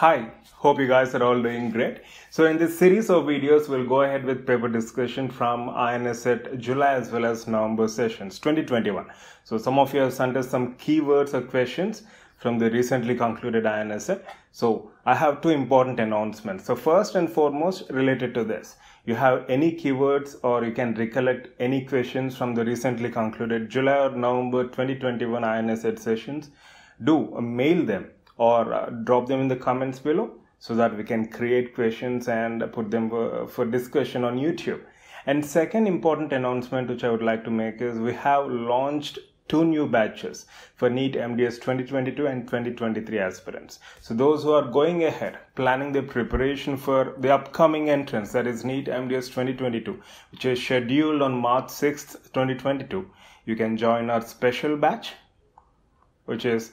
Hi, hope you guys are all doing great. So in this series of videos, we'll go ahead with paper discussion from INSET July as well as November sessions 2021. So some of you have sent us some keywords or questions from the recently concluded INSET. So I have two important announcements. So first and foremost related to this, you have any keywords or you can recollect any questions from the recently concluded July or November 2021 INSET sessions, do mail them or uh, drop them in the comments below so that we can create questions and put them for, for discussion on YouTube. And second important announcement which I would like to make is we have launched two new batches for NEET MDS 2022 and 2023 aspirants. So those who are going ahead, planning their preparation for the upcoming entrance, that is NEET MDS 2022, which is scheduled on March 6th, 2022, you can join our special batch, which is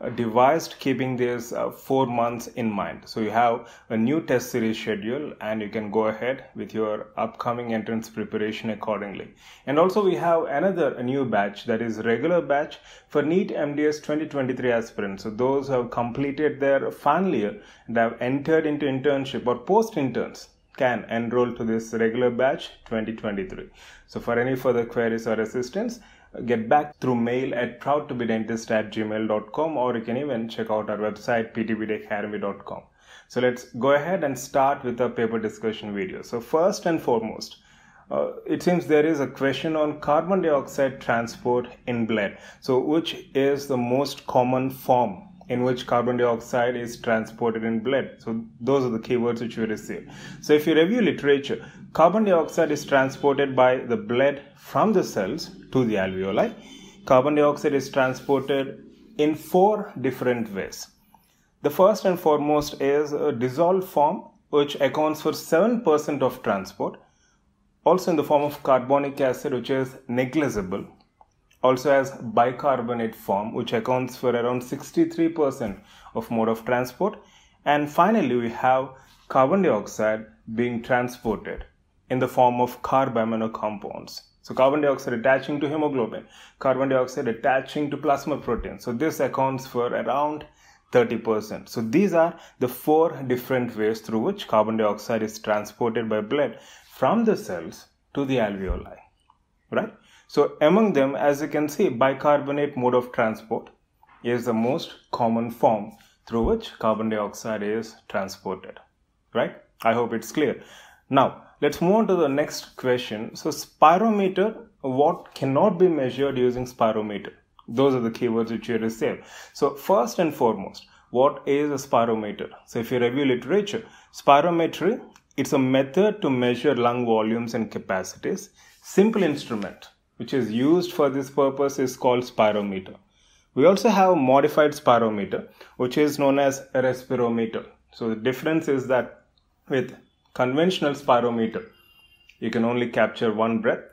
uh, devised keeping this uh, four months in mind so you have a new test series schedule and you can go ahead with your upcoming entrance preparation accordingly and also we have another new batch that is regular batch for neat mds 2023 aspirants so those who have completed their final year and have entered into internship or post interns can enroll to this regular batch 2023. So for any further queries or assistance, get back through mail at proudtobedentist at gmail.com or you can even check out our website ptbdacademy.com. So let's go ahead and start with our paper discussion video. So first and foremost, uh, it seems there is a question on carbon dioxide transport in blood. So which is the most common form in which carbon dioxide is transported in blood. So those are the keywords which we receive. So if you review literature, carbon dioxide is transported by the blood from the cells to the alveoli. Carbon dioxide is transported in four different ways. The first and foremost is a dissolved form which accounts for 7% of transport also in the form of carbonic acid which is negligible also has bicarbonate form which accounts for around 63% of mode of transport and finally we have carbon dioxide being transported in the form of carbamino compounds so carbon dioxide attaching to hemoglobin carbon dioxide attaching to plasma protein so this accounts for around 30%. So these are the four different ways through which carbon dioxide is transported by blood from the cells to the alveoli, right? So among them, as you can see, bicarbonate mode of transport is the most common form through which carbon dioxide is transported, right? I hope it's clear. Now, let's move on to the next question. So spirometer, what cannot be measured using spirometer? Those are the keywords which you save. So first and foremost, what is a spirometer? So if you review literature, spirometry, it's a method to measure lung volumes and capacities, simple instrument which is used for this purpose is called spirometer. We also have a modified spirometer, which is known as respirometer. So the difference is that with conventional spirometer, you can only capture one breath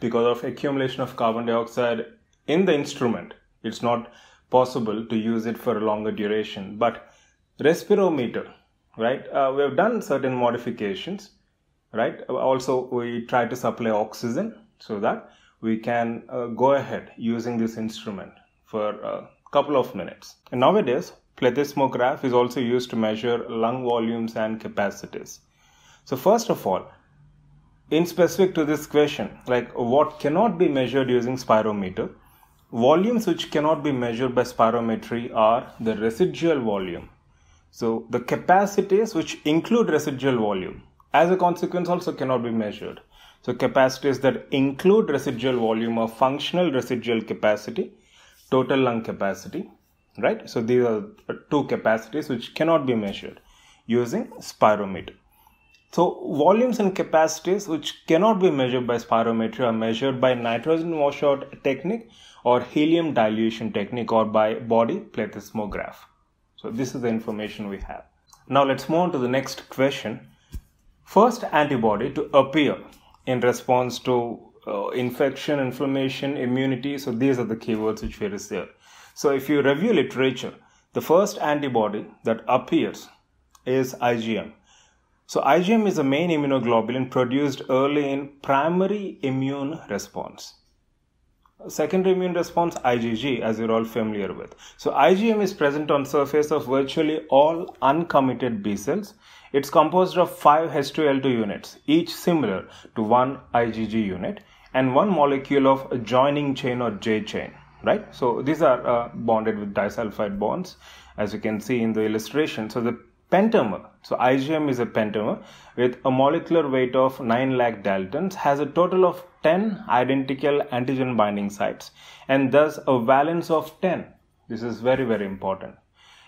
because of accumulation of carbon dioxide in the instrument. It's not possible to use it for a longer duration. But respirometer, right? Uh, we have done certain modifications, right? Also, we try to supply oxygen so that we can uh, go ahead using this instrument for a couple of minutes. And nowadays, plethysmograph is also used to measure lung volumes and capacities. So first of all, in specific to this question, like what cannot be measured using spirometer, volumes which cannot be measured by spirometry are the residual volume. So the capacities which include residual volume as a consequence also cannot be measured. So capacities that include residual volume or functional residual capacity, total lung capacity, right? So these are two capacities which cannot be measured using spirometer. So volumes and capacities which cannot be measured by spirometry are measured by nitrogen washout technique or helium dilution technique or by body plethysmograph. So this is the information we have. Now let's move on to the next question. First antibody to appear in response to uh, infection, inflammation, immunity. So these are the keywords which are there. So if you review literature, the first antibody that appears is IgM. So IgM is the main immunoglobulin produced early in primary immune response secondary immune response IgG as you're all familiar with. So IgM is present on surface of virtually all uncommitted B cells. It's composed of 5 H2L2 units, each similar to one IgG unit and one molecule of joining chain or J chain, right? So these are uh, bonded with disulfide bonds as you can see in the illustration. So the pentamer. So IgM is a pentamer with a molecular weight of 9 lakh daltons, has a total of 10 identical antigen binding sites and thus a valence of 10. This is very, very important.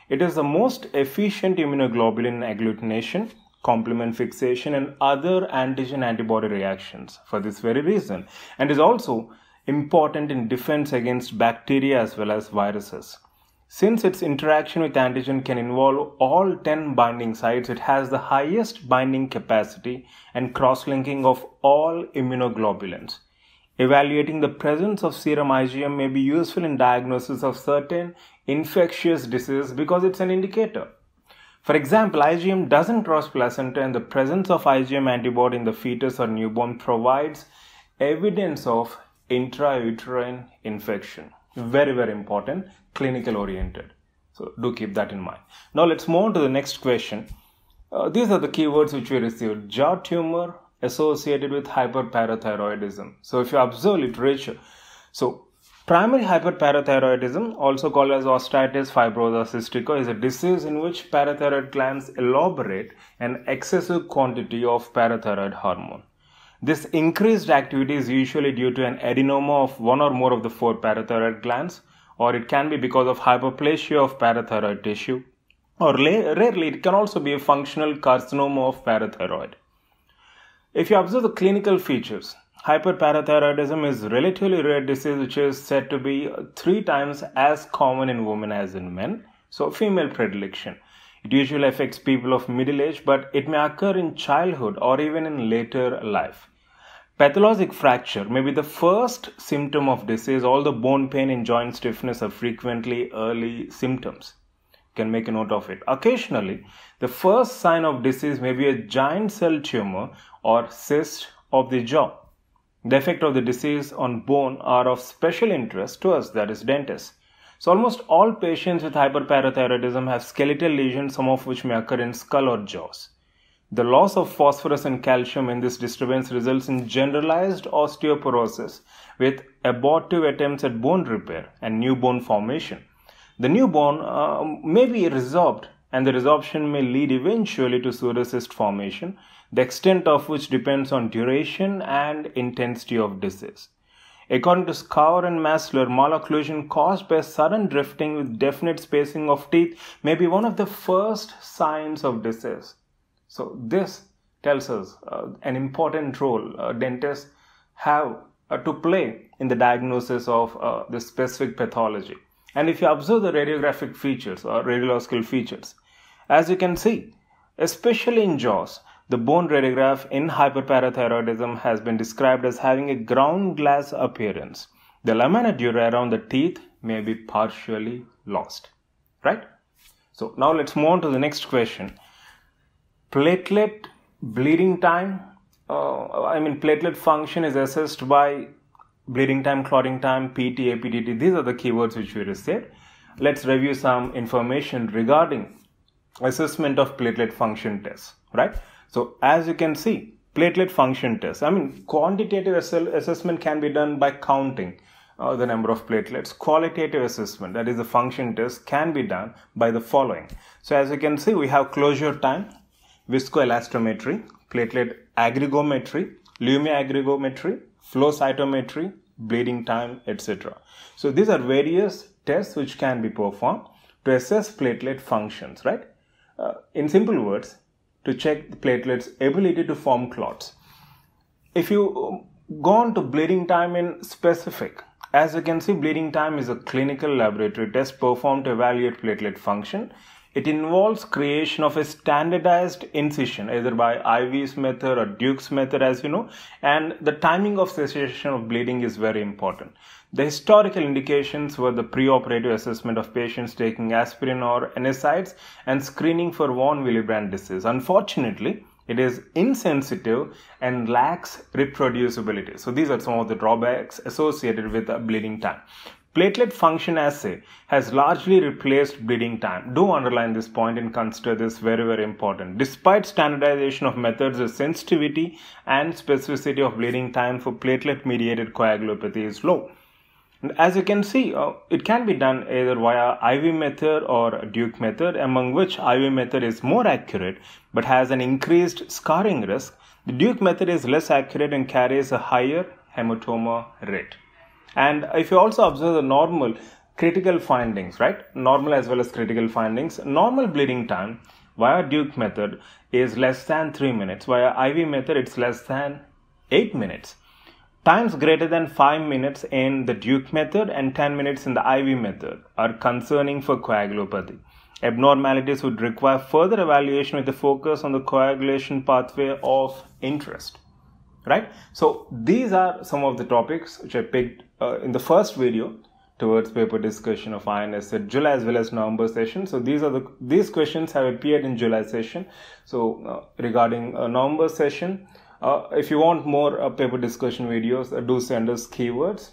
It is the most efficient immunoglobulin agglutination, complement fixation and other antigen antibody reactions for this very reason and is also important in defense against bacteria as well as viruses. Since its interaction with antigen can involve all 10 binding sites, it has the highest binding capacity and cross-linking of all immunoglobulins. Evaluating the presence of serum IgM may be useful in diagnosis of certain infectious disease because it's an indicator. For example, IgM doesn't cross placenta and the presence of IgM antibody in the fetus or newborn provides evidence of intrauterine infection very very important clinical oriented so do keep that in mind now let's move on to the next question uh, these are the keywords which we received jaw tumor associated with hyperparathyroidism so if you observe literature so primary hyperparathyroidism also called as osteitis fibrosa cystica is a disease in which parathyroid glands elaborate an excessive quantity of parathyroid hormone this increased activity is usually due to an adenoma of one or more of the four parathyroid glands, or it can be because of hyperplasia of parathyroid tissue, or rarely it can also be a functional carcinoma of parathyroid. If you observe the clinical features, hyperparathyroidism is relatively rare disease which is said to be three times as common in women as in men, so female predilection. It usually affects people of middle age, but it may occur in childhood or even in later life. Pathologic fracture may be the first symptom of disease. All the bone pain and joint stiffness are frequently early symptoms. You can make a note of it. Occasionally, the first sign of disease may be a giant cell tumor or cyst of the jaw. The effect of the disease on bone are of special interest to us, that is dentists. So almost all patients with hyperparathyroidism have skeletal lesions, some of which may occur in skull or jaws. The loss of phosphorus and calcium in this disturbance results in generalized osteoporosis with abortive attempts at bone repair and new bone formation. The new bone uh, may be resorbed and the resorption may lead eventually to pseudocyst formation, the extent of which depends on duration and intensity of disease. According to Scour and Masler, malocclusion caused by sudden drifting with definite spacing of teeth may be one of the first signs of disease. So this tells us uh, an important role uh, dentists have uh, to play in the diagnosis of uh, the specific pathology. And if you observe the radiographic features or radiological features, as you can see, especially in jaws, the bone radiograph in hyperparathyroidism has been described as having a ground glass appearance. The lamina dura around the teeth may be partially lost, right? So now let's move on to the next question platelet bleeding time, uh, I mean, platelet function is assessed by bleeding time, clotting time, PT, APTT. These are the keywords which we received. Let's review some information regarding assessment of platelet function test, right? So as you can see, platelet function test. I mean, quantitative assessment can be done by counting uh, the number of platelets. Qualitative assessment, that is the function test, can be done by the following. So as you can see, we have closure time, viscoelastometry, platelet aggregometry, lumia aggregometry, flow cytometry, bleeding time, etc. So these are various tests which can be performed to assess platelet functions, right? Uh, in simple words, to check the platelet's ability to form clots. If you um, go on to bleeding time in specific, as you can see, bleeding time is a clinical laboratory test performed to evaluate platelet function it involves creation of a standardized incision, either by IV's method or Duke's method, as you know, and the timing of cessation of bleeding is very important. The historical indications were the preoperative assessment of patients taking aspirin or NSAIDs and screening for von Willebrand disease. Unfortunately, it is insensitive and lacks reproducibility. So these are some of the drawbacks associated with bleeding time. Platelet function assay has largely replaced bleeding time. Do underline this point and consider this very, very important. Despite standardization of methods, the sensitivity and specificity of bleeding time for platelet mediated coagulopathy is low. as you can see, uh, it can be done either via IV method or Duke method, among which IV method is more accurate but has an increased scarring risk. The Duke method is less accurate and carries a higher hematoma rate. And if you also observe the normal critical findings, right? Normal as well as critical findings. Normal bleeding time via Duke method is less than 3 minutes. Via IV method, it's less than 8 minutes. Times greater than 5 minutes in the Duke method and 10 minutes in the IV method are concerning for coagulopathy. Abnormalities would require further evaluation with a focus on the coagulation pathway of interest right? So these are some of the topics which I picked uh, in the first video towards paper discussion of INS at July as well as November session. So these are the these questions have appeared in July session. So uh, regarding uh, November session, uh, if you want more uh, paper discussion videos, uh, do send us keywords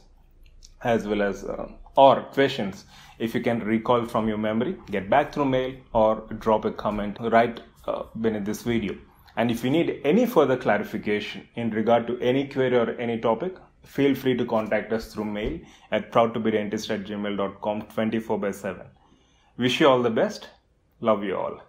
as well as uh, or questions if you can recall from your memory. Get back through mail or drop a comment right beneath this video. And if you need any further clarification in regard to any query or any topic, feel free to contact us through mail at proudtobedentist at gmail.com 24 by 7. Wish you all the best. Love you all.